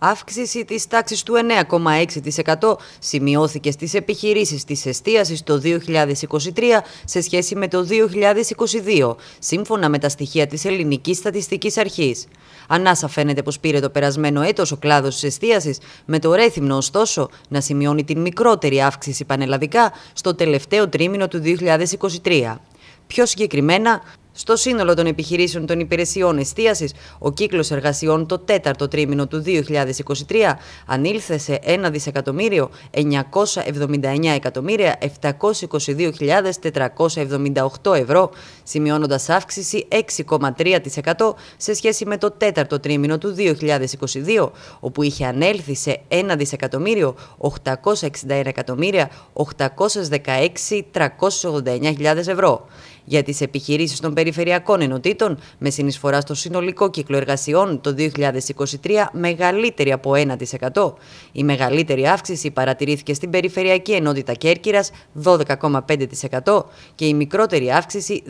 Αύξηση της τάξης του 9,6% σημειώθηκε στις επιχειρήσεις της εστίασης το 2023 σε σχέση με το 2022, σύμφωνα με τα στοιχεία της Ελληνικής Στατιστικής Αρχής. Ανάσα φαίνεται πως πήρε το περασμένο έτος ο κλάδος της εστίασης, με το ρέθυμνο ωστόσο να σημειώνει την μικρότερη αύξηση πανελλαδικά στο τελευταίο τρίμηνο του 2023. Πιο συγκεκριμένα, στο σύνολο των επιχειρήσεων των υπηρεσιών εστίασης, ο κύκλος εργασιών το τέταρτο τρίμηνο του 2023 ανήλθε σε 1 δισεκατομμύριο 979 εκατομμύρια 722.478 ευρώ, σημειώνοντας αύξηση 6,3% σε σχέση με το τέταρτο τρίμηνο του 2022, όπου είχε ανέλθει σε 1 δισεκατομμύριο 861 εκατομμύρια ευρώ. Για τις επιχειρήσεις των περιοχών περιφερειακών ενωτήτων με συνεισφορά στο συνολικό κύκλο εργασιών το 2023 μεγαλύτερη από 1%. Η μεγαλύτερη αύξηση παρατηρήθηκε στην Περιφερειακή Ενότητα Κέρκυρας 12,5% και η μικρότερη αύξηση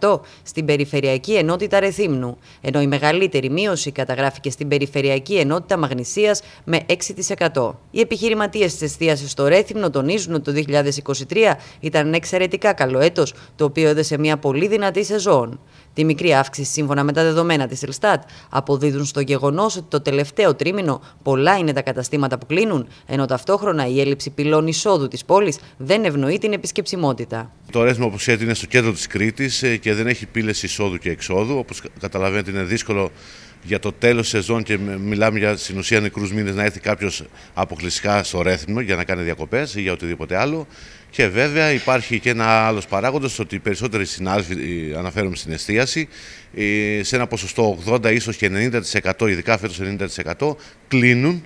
2,2% στην Περιφερειακή Ενότητα Ρεθύμνου, ενώ η μεγαλύτερη μείωση καταγράφηκε στην Περιφερειακή Ενότητα Μαγνησίας με 6%. Οι επιχειρηματίες της εστίαση στο Ρέθυμνο τονίζουν ότι το 2023 ήταν ένα εξαιρετικά καλό έτος, το οποίο έδεσε μια πολύ δυνατή σεζόν. Τη μικρή αύξηση, σύμφωνα με τα δεδομένα της Ελστάτ, αποδίδουν στο γεγονός ότι το τελευταίο τρίμηνο πολλά είναι τα καταστήματα που κλείνουν, ενώ ταυτόχρονα η έλλειψη πυλών εισόδου της πόλης δεν ευνοεί την επισκεψιμότητα. Το ρεύμα, όπω σχέτει είναι στο κέντρο της Κρήτης ε, και δεν έχει πύλες εισόδου και εξόδου. Όπως καταλαβαίνετε, είναι δύσκολο για το τέλος σεζόν και μιλάμε για στην ουσία νεκρούς μήνες να έρθει κάποιος αποκλειστικά στο Ρέθμινο για να κάνει διακοπές ή για οτιδήποτε άλλο. Και βέβαια υπάρχει και ένα άλλος παράγοντας ότι οι περισσότεροι συνάδελφοι, ε, αναφέρομαι στην εστίαση, ε, σε ένα ποσοστό 80 ίσως και 90%, ειδικά φέτος 90%, κλείνουν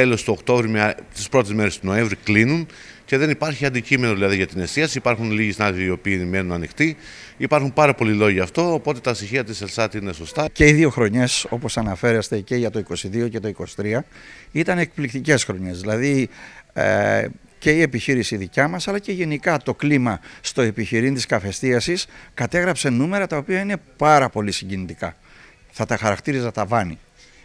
τέλος του Οκτώβρη με τις πρώτες μέρες του Νοέμβρη κλείνουν και δεν υπάρχει αντικείμενο δηλαδή για την εστίαση. Υπάρχουν λίγοι συνάδελφοι οι οποίοι μένουν ανοιχτοί. Υπάρχουν πάρα πολλοί λόγοι γι' αυτό. Οπότε τα στοιχεία της Ελσάτη είναι σωστά. Και οι δύο χρονιές, όπως αναφέρεστε και για το 2022 και το 2023, ήταν εκπληκτικές χρονιές. Δηλαδή ε, και η επιχείρηση δικιά μας, αλλά και γενικά το κλίμα στο επιχειρήν της καφεστίασης κατέγραψε νούμερα τα οποία είναι πάρα πολύ συγκινητικά. Θα τα χαρακτήριζα τα βάνη.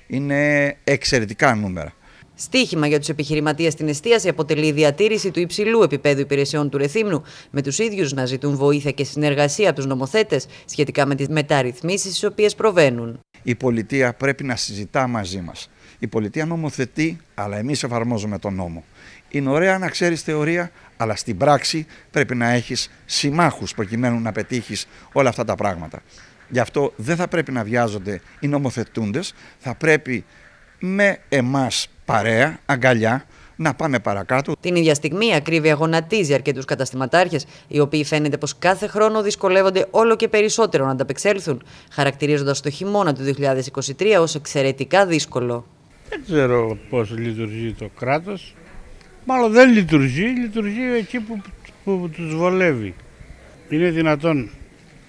Είναι εξαιρετικά νούμερα. Στίχημα για τους επιχειρηματίες στην εστίαση αποτελεί η διατήρηση του υψηλού επίπεδου υπηρεσιών του Ρεθύμνου, με τους ίδιους να ζητούν βοήθεια και συνεργασία από τους νομοθέτες σχετικά με τις μεταρρυθμίσεις τις οποίες προβαίνουν. Η πολιτεία πρέπει να συζητά μαζί μας. Η πολιτεία νομοθετεί, αλλά εμείς εφαρμόζουμε τον νόμο. Είναι ωραία να ξέρεις θεωρία, αλλά στην πράξη πρέπει να έχεις συμμάχους προκειμένου να πετύχεις όλα αυτά τα πράγματα. Γι' αυτό δεν θα πρέπει να βιάζονται οι νομοθετούντες, θα πρέπει με εμάς παρέα, αγκαλιά, να πάμε παρακάτω. Την ίδια στιγμή, ακρίβεια γονατίζει αρκετούς καταστηματάρχες, οι οποίοι φαίνεται πως κάθε χρόνο δυσκολεύονται όλο και περισσότερο να ανταπεξέλθουν, χαρακτηρίζοντας το χειμώνα του 2023 ως εξαιρετικά δύσκολο. Δεν ξέρω πώς λειτουργεί το κράτος. Μάλλον δεν λειτουργεί, λειτουργεί εκεί που, που τους βολεύει. Είναι δυνατόν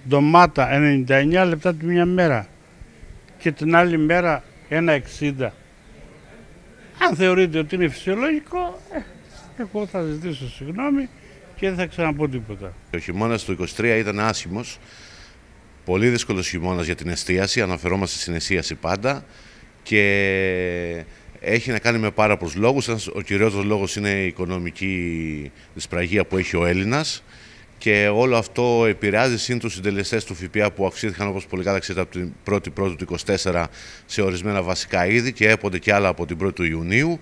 ντομάτα 99 λεπτά τη μια μέρα και την άλλη μέρα ένα 1,60. Αν θεωρείτε ότι είναι φυσιολογικό, ε, εγώ θα ζητήσω συγγνώμη και δεν θα ξαναπώ τίποτα. Ο χειμώνας του 23 ήταν άσχημος. Πολύ δύσκολος χειμώνας για την εστίαση. Αναφερόμαστε στην εστίαση πάντα. Και έχει να κάνει με πάρα πολλούς λόγους. Ο κυριότερος λόγος είναι η οικονομική δυσπραγία που έχει ο Έλληνας και όλο αυτό επηρεάζει συν του συντελεστές του ΦΠΑ που αυξήθηκαν όπως πολύ καλά ξέρετε από την 1η η του 2024 σε ορισμένα βασικά είδη και έπονται και άλλα από την 1η του Ιουνίου.